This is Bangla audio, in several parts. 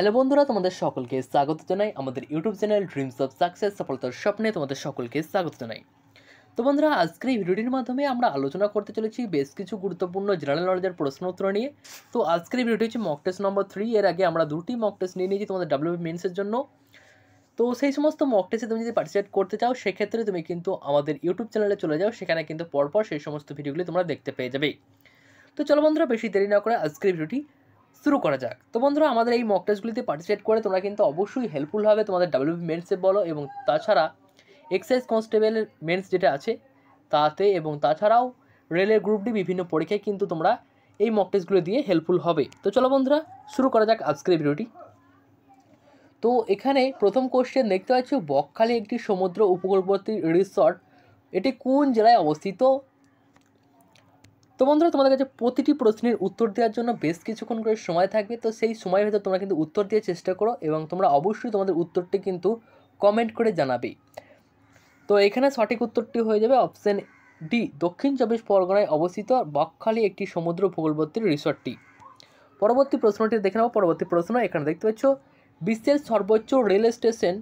হ্যালো বন্ধুরা তোমাদের সকলকে স্বাগত জানাই আমাদের YouTube channel Dreams of Success সফলতার স্বপ্নে তোমাদের সকলকে স্বাগত জানাই তো বন্ধুরা আজকের এই ভিডিওটির মাধ্যমে আমরা আলোচনা করতে চলেছি বেশ কিছু গুরুত্বপূর্ণ জেনারেল নলেজের প্রশ্ন উত্তর নিয়ে তো আজকের এই ভিডিওটি হচ্ছে মক টেস্ট নম্বর থ্রি এর আগে আমরা দুটি মক টেস্ট নিয়ে নিয়েছি তোমাদের ডাব্লিউবি মেন্সের জন্য তো সেই সমস্ত মক টেস্টে তুমি যদি পার্টিসিপেট করতে চাও সেক্ষেত্রে তুমি কিন্তু আমাদের ইউটিউব চ্যানেলে চলে যাও সেখানে কিন্তু পরপর সেই সমস্ত ভিডিওগুলি তোমরা দেখতে পেয়ে যাবে তো চলো বন্ধুরা বেশি দেরি না করে আজকের ভিডিওটি শুরু করা যাক তো বন্ধুরা আমাদের এই মক টেস্টগুলিতে পার্টিসিপেট করে তোমরা কিন্তু অবশ্যই হেল্পফুল হবে তোমাদের ডাব্লিউ মেন্সে বলো এবং তাছাড়া এক্সাইজ কনস্টেবলের মেন্স যেটা আছে তাতে এবং তাছাড়াও রেলের গ্রুপ ডি বিভিন্ন পরীক্ষায় কিন্তু তোমরা এই মক টেস্টগুলো দিয়ে হেল্পফুল হবে তো চলো বন্ধুরা শুরু করা যাক আজকের ভিডিওটি তো এখানে প্রথম কোশ্চেন দেখতে পাচ্ছ বকখালি একটি সমুদ্র উপকূলবর্তী রিসর্ট এটি কোন জেলায় অবস্থিত তো বন্ধুরা তোমাদের কাছে প্রতিটি প্রশ্নের উত্তর দেওয়ার জন্য বেশ কিছুক্ষণ করে সময় থাকবে তো সেই সময়ের ভেতর তোমরা কিন্তু উত্তর দিয়ে চেষ্টা করো এবং তোমরা অবশ্যই তোমাদের উত্তরটি কিন্তু কমেন্ট করে জানাবে তো এখানে সঠিক উত্তরটি হয়ে যাবে অপশান ডি দক্ষিণ চব্বিশ পরগনায় অবস্থিত বকখালি একটি সমুদ্র উপকূলবর্তী রিসর্টটি পরবর্তী প্রশ্নটি দেখে নেব পরবর্তী প্রশ্ন এখানে দেখতে পাচ্ছ বিশ্বের সর্বোচ্চ রেল স্টেশন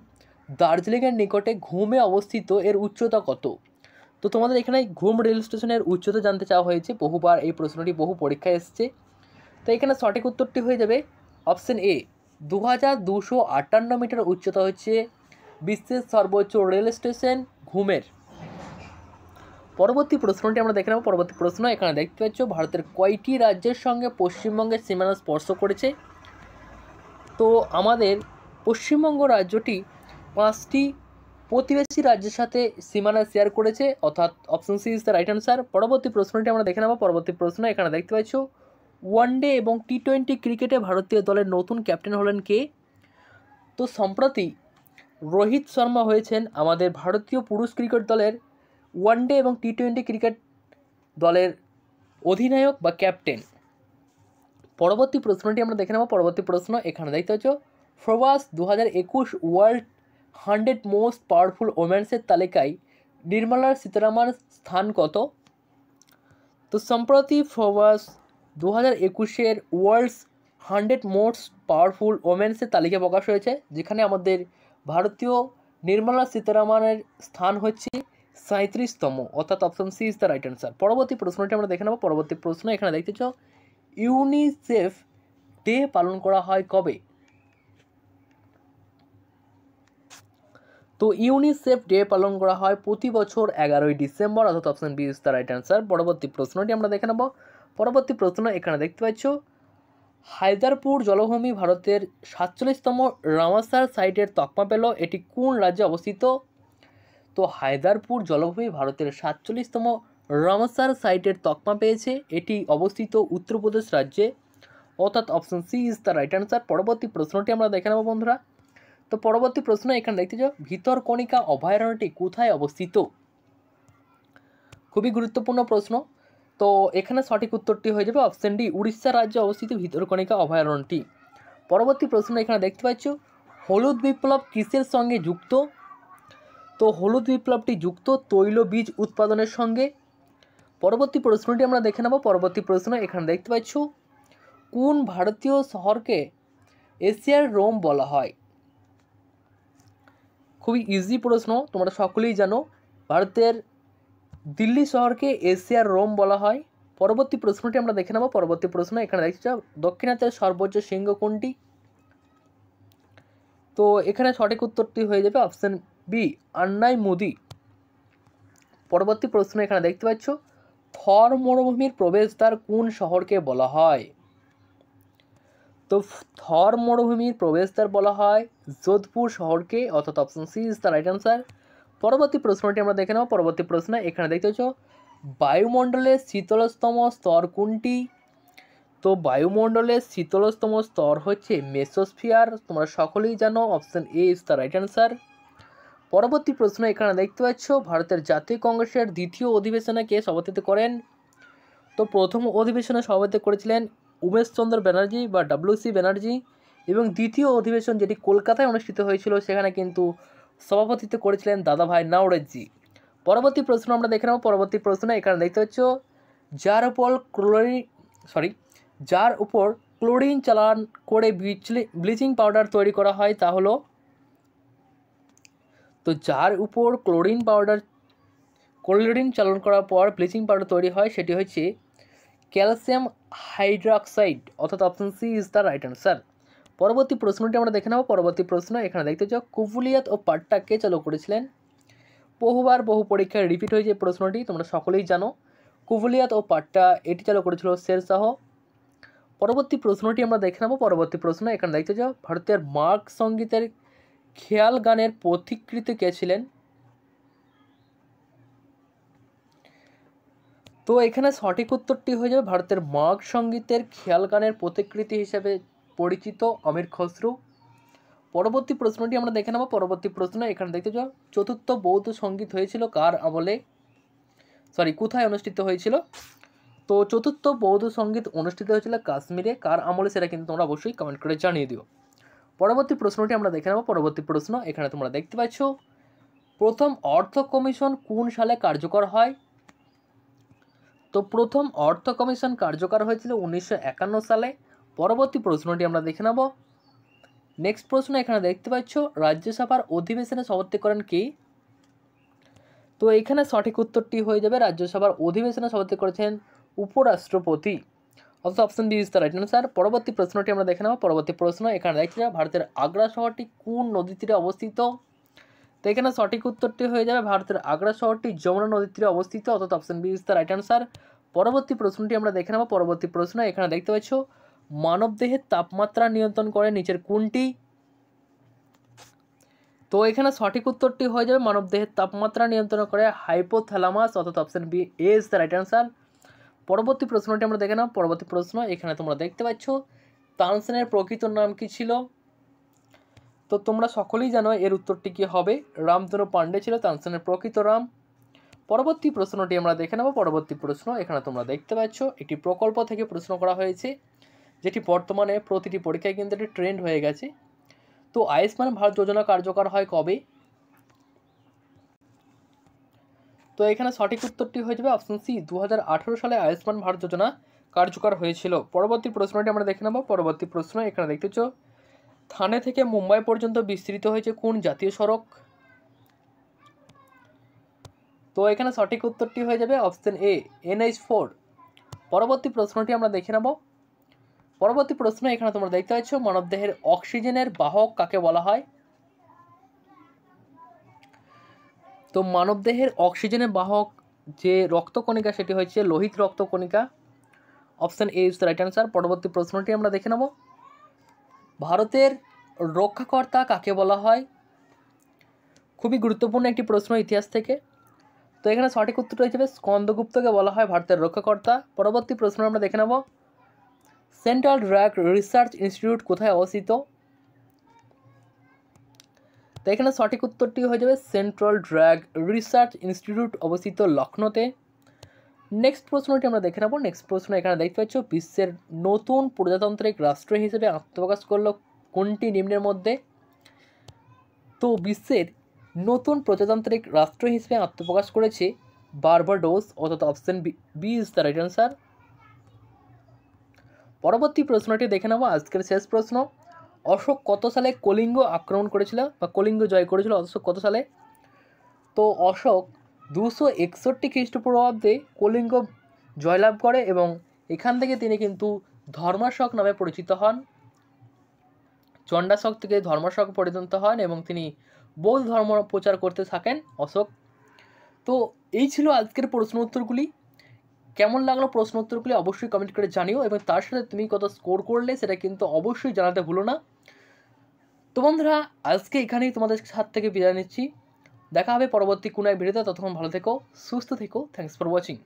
দার্জিলিংয়ের নিকটে ঘুমে অবস্থিত এর উচ্চতা কত তো তোমাদের এখানে ঘুম রেল স্টেশনের উচ্চতা জানতে চাওয়া হয়েছে বহুবার এই প্রশ্নটি বহু পরীক্ষায় এসছে তো এখানে সঠিক উত্তরটি হয়ে যাবে অপশান এ দু হাজার দুশো আটান্ন মিটার উচ্চতা হচ্ছে বিশ্বের সর্বোচ্চ রেল স্টেশন ঘুমের পরবর্তী প্রশ্নটি আমরা দেখে নেব পরবর্তী প্রশ্ন এখানে দেখতে পাচ্ছ ভারতের কয়টি রাজ্যের সঙ্গে পশ্চিমবঙ্গের সীমানা স্পর্শ করেছে তো আমাদের পশ্চিমবঙ্গ রাজ্যটি পাঁচটি প্রতিবেশী রাজ্যের সাথে সীমানা শেয়ার করেছে অর্থাৎ option C is the right answer পরবর্তী প্রশ্নটি আমরা দেখে নেব পরবর্তী প্রশ্ন এখানে দেখতে পাচ্ছ ডে এবং টি টোয়েন্টি ক্রিকেটে ভারতীয় দলের নতুন ক্যাপ্টেন হলেন কে তো সম্প্রতি রোহিত শর্মা হয়েছেন আমাদের ভারতীয় পুরুষ ক্রিকেট দলের ওয়ান ডে এবং টি টোয়েন্টি ক্রিকেট দলের অধিনায়ক বা ক্যাপ্টেন পরবর্তী প্রশ্নটি আমরা দেখে নেব পরবর্তী প্রশ্ন এখানে দেখতে পাচ্ছ ফ্রবাস দু হাজার একুশ ওয়ার্ল্ড হান্ড্রেড মোস্ট পাওয়ারফুল ওমেন্সের তালিকায় নির্মলা সীতারামার স্থান কত তো সম্প্রতি ফোবাস দু হাজার একুশের ওয়ার্ল্ডস হান্ড্রেড মোস্ট পাওয়ারফুল ওমেন্সের তালিকা প্রকাশ হয়েছে যেখানে আমাদের ভারতীয় নির্মলা সীতারামানের স্থান হচ্ছে সাঁত্রিশতম অর্থাৎ option C is the right answer পরবর্তী প্রশ্নটি আমরা দেখে নেবো পরবর্তী প্রশ্ন এখানে দেখতেছ ইউনিসেফ ডে পালন করা হয় কবে তো ইউনিসেফ ডে পালন করা হয় প্রতি বছর এগারোই ডিসেম্বর অর্থাৎ option B is the right answer পরবর্তী প্রশ্নটি আমরা দেখে নেব পরবর্তী প্রশ্ন এখানে দেখতে পাচ্ছ হায়দারপুর জলভূমি ভারতের সাতচল্লিশতম রামাসার সাইটের তকমা পেল এটি কোন রাজ্যে অবস্থিত তো হায়দারপুর জলভূমি ভারতের সাতচল্লিশতম রামাসার সাইটের তকমা পেয়েছে এটি অবস্থিত উত্তরপ্রদেশ রাজ্যে অর্থাৎ option C is the right answer পরবর্তী প্রশ্নটি আমরা দেখে নেব বন্ধুরা তো পরবর্তী প্রশ্ন এখানে দেখতে যাও ভিতরকণিকা অভয়ারণ্যটি কোথায় অবস্থিত খুবই গুরুত্বপূর্ণ প্রশ্ন তো এখানে সঠিক উত্তরটি হয়ে যাবে অপশন ডি উড়িষ্যা রাজ্যে অবস্থিত ভিতরকণিকা অভয়ারণ্যটি পরবর্তী প্রশ্ন এখানে দেখতে পাচ্ছ হলুদ বিপ্লব কিসের সঙ্গে যুক্ত তো হলুদ বিপ্লবটি যুক্ত তৈল বীজ উৎপাদনের সঙ্গে পরবর্তী প্রশ্নটি আমরা দেখে নেব পরবর্তী প্রশ্ন এখানে দেখতে পাচ্ছ কোন ভারতীয় শহরকে এশিয়ার রোম বলা হয় খুবই ইজি প্রশ্ন তোমরা সকলেই জানো ভারতের দিল্লি শহরকে এশিয়ার রোম বলা হয় পরবর্তী প্রশ্নটি আমরা দেখে নেব পরবর্তী প্রশ্ন এখানে দেখছি দক্ষিণাতের সর্বোচ্চ সিংহ কোনটি তো এখানে সঠিক উত্তরটি হয়ে যাবে অপশান বি আন্নাই মুদি পরবর্তী প্রশ্ন এখানে দেখতে পাচ্ছ থর মরুভূমির প্রবেশদ্বার কোন শহরকে বলা হয় তো থর মরুভূমির প্রবেশদ্বার বলা হয় যোধপুর শহরকে অর্থাৎ option C is the right answer পরবর্তী প্রশ্নটি আমরা দেখে নেবো পরবর্তী প্রশ্ন এখানে দেখতে পাচ্ছ বায়ুমণ্ডলের শীতলতম স্তর কোনটি তো বায়ুমণ্ডলের শীতলতম স্তর হচ্ছে মেসোস্ফিয়ার তোমরা সকলেই জানো option A is the right answer পরবর্তী প্রশ্ন এখানে দেখতে পাচ্ছ ভারতের জাতীয় কংগ্রেসের দ্বিতীয় অধিবেশনে কে সভাপতিত্ব করেন তো প্রথম অধিবেশনে সভাপতিত্ব করেছিলেন উমেশচন্দ্র ব্যানার্জি বা ডাব্লিউসি ব্যানার্জি এবং দ্বিতীয় অধিবেশন যেটি কলকাতায় অনুষ্ঠিত হয়েছিল সেখানে কিন্তু সভাপতিত্ব করেছিলেন দাদাভাই নাওরেজি পরবর্তী প্রশ্ন আমরা দেখে নেব পরবর্তী প্রশ্ন এখানে দেখতে হচ্ছে যার উপর ক্লোরিন সরি যার উপর ক্লোরিন চালান করে ব্লিচিং পাউডার তৈরি করা হয় তা হলো তো যার উপর ক্লোরিন পাউডার ক্লোরিন চালন করার পর ব্লিচিং পাউডার তৈরি হয় সেটি হচ্ছে ক্যালসিয়াম হাইড্রোক্সাইড অর্থাৎ option C is the right answer পরবর্তী প্রশ্নটি আমরা দেখে নেব পরবর্তী প্রশ্ন এখানে দেখতে চাও কুবুলিয়াত ও পাট্টা কে চালু করেছিলেন বহুবার বহু পরীক্ষায় রিপিট হয়েছে এই প্রশ্নটি তোমরা সকলেই জানো কুবুলিয়াত ও পাট্টা এটি চালু করেছিল শেরশাহ পরবর্তী প্রশ্নটি আমরা দেখে নেব পরবর্তী প্রশ্ন এখানে দেখতে যাও ভারতের মার্গ সঙ্গীতের খেয়াল গানের পথিকৃত কে ছিলেন তো এখানে সঠিক উত্তরটি হয়ে যাবে ভারতের মাঘ সঙ্গীতের খেয়াল গানের প্রতিকৃতি হিসেবে পরিচিত আমির খসরু পরবর্তী প্রশ্নটি আমরা দেখে নেব পরবর্তী প্রশ্ন এখানে দেখতে যাও চতুর্থ বৌদ্ধ সঙ্গীত হয়েছিল কার আমলে সরি কোথায় অনুষ্ঠিত হয়েছিল তো চতুর্থ বৌদ্ধ সঙ্গীত অনুষ্ঠিত হয়েছিল কাশ্মীরে কার আমলে সেটা কিন্তু তোমরা অবশ্যই কমেন্ট করে জানিয়ে দিও পরবর্তী প্রশ্নটি আমরা দেখে নেব পরবর্তী প্রশ্ন এখানে তোমরা দেখতে পাচ্ছ প্রথম অর্থ কমিশন কোন সালে কার্যকর হয় তো প্রথম অর্থ কমিশন কার্যকর হয়েছিল উনিশশো সালে পরবর্তী প্রশ্নটি আমরা দেখে নেব নেক্সট প্রশ্ন এখানে দেখতে পাচ্ছ রাজ্যসভার অধিবেশনে সভাপতি করেন কি তো এখানে সঠিক উত্তরটি হয়ে যাবে রাজ্যসভার অধিবেশনে সভাপতি করেছেন উপরাষ্ট্রপতি অথচ option B is the right answer পরবর্তী প্রশ্নটি আমরা দেখে নেব পরবর্তী প্রশ্ন এখানে দেখছি ভারতের আগ্রা শহরটি কোন নদী তীরে অবস্থিত তো এখানে সঠিক উত্তরটি হয়ে যাবে ভারতের আগ্রা শহরটি যমুনা নদীর তীরে অবস্থিত অর্থাৎ option B is the right answer পরবর্তী প্রশ্নটি আমরা দেখে নেব পরবর্তী প্রশ্ন এখানে দেখতে পাচ্ছ মানবদেহের তাপমাত্রা নিয়ন্ত্রণ করে নিচের কোনটি তো এখানে সঠিক উত্তরটি হয়ে যাবে মানবদেহের তাপমাত্রা নিয়ন্ত্রণ করে হাইপোথ্যালামাস অর্থাৎ option B A is the right answer পরবর্তী প্রশ্নটি আমরা দেখে নাও পরবর্তী প্রশ্ন এখানে তোমরা দেখতে পাচ্ছ তানসেনের প্রকৃত নাম কি ছিল তো তোমরা সকলেই জানো এর উত্তরটি কী হবে রামধনু পাণ্ডে ছিল তানসেনের প্রকৃত রাম পরবর্তী প্রশ্নটি আমরা দেখে নেব পরবর্তী প্রশ্ন এখানে তোমরা দেখতে পাচ্ছ একটি প্রকল্প থেকে প্রশ্ন করা হয়েছে যেটি বর্তমানে প্রতিটি পরীক্ষায় কিন্তু একটি ট্রেন্ড হয়ে গেছে তো আয়ুষ্মান ভারত যোজনা কার্যকর হয় কবে তো এখানে সঠিক উত্তরটি হয়ে যাবে অপশন সি দু সালে আয়ুষ্মান ভারত যোজনা কার্যকর হয়েছিল পরবর্তী প্রশ্নটি আমরা দেখে নেব পরবর্তী প্রশ্ন এখানে দেখতেছ থানে থেকে মুম্বাই পর্যন্ত বিস্তৃত হয়েছে কোন জাতীয় সড়ক তো এখানে সঠিক উত্তরটি হয়ে যাবে অপশান এ এনএইচ ফোর পরবর্তী প্রশ্নটি আমরা দেখে নেব পরবর্তী প্রশ্ন এখানে তোমরা দেখতে পাচ্ছ মানবদেহের অক্সিজেনের বাহক কাকে বলা হয় তো মানবদেহের অক্সিজেনের বাহক যে রক্তকণিকা সেটি হয়েছে লোহিত রক্তকণিকা option A is the right answer পরবর্তী প্রশ্নটি আমরা দেখে নেব ভারতের রক্ষাকর্তা কাকে বলা হয় খুবই গুরুত্বপূর্ণ একটি প্রশ্ন ইতিহাস থেকে তো এখানে সঠিক উত্তর হিসেবে স্কন্দগুপ্তকে বলা হয় ভারতের রক্ষাকর্তা পরবর্তী প্রশ্ন আমরা দেখে নেব সেন্ট্রাল ড্রাগ রিসার্চ ইনস্টিটিউট কোথায় অবস্থিত তো এখানে সঠিক উত্তরটি হয়ে যাবে সেন্ট্রাল ড্রাগ রিসার্চ ইনস্টিটিউট অবস্থিত লখনৌতে নেক্সট প্রশ্নটি আমরা দেখে নেব নেক্সট প্রশ্ন এখানে দেখতে পাচ্ছ বিশ্বের নতুন প্রজাতান্ত্রিক রাষ্ট্র হিসেবে আত্মপ্রকাশ করলো কোনটি নিম্নের মধ্যে তো বিশ্বের নতুন প্রজাতান্ত্রিক রাষ্ট্র হিসেবে আত্মপ্রকাশ করেছে বার্বাডোস অর্থাৎ option B is the right answer পরবর্তী প্রশ্নটি দেখে নেব আজকের শেষ প্রশ্ন অশোক কত সালে কলিঙ্গ আক্রমণ করেছিল বা কলিঙ্গ জয় করেছিল অশোক কত সালে তো অশোক দুশো একষট্টি খ্রিস্টপূর্বাব্দে কলিঙ্গ জয়লাভ করে এবং এখান থেকে তিনি কিন্তু ধর্মাশক নামে পরিচিত হন চণ্ডাশক থেকে ধর্মাশক পরিণত হন এবং তিনি বৌদ্ধ ধর্ম প্রচার করতে থাকেন অশোক তো এই ছিল আজকের প্রশ্ন উত্তরগুলি কেমন লাগলো প্রশ্ন উত্তরগুলি অবশ্যই কমেন্ট করে জানিও এবং তার সাথে তুমি কত স্কোর করলে সেটা কিন্তু অবশ্যই জানাতে ভুলো না তো বন্ধুরা আজকে এখানেই তোমাদের হাত থেকে বিদায় নিচ্ছি দেখা হবে পরবর্তী কোনো এক ভিডিওতে ততক্ষণ ভালো থেকো সুস্থ থেকো থ্যাংকস ফর ওয়াচিং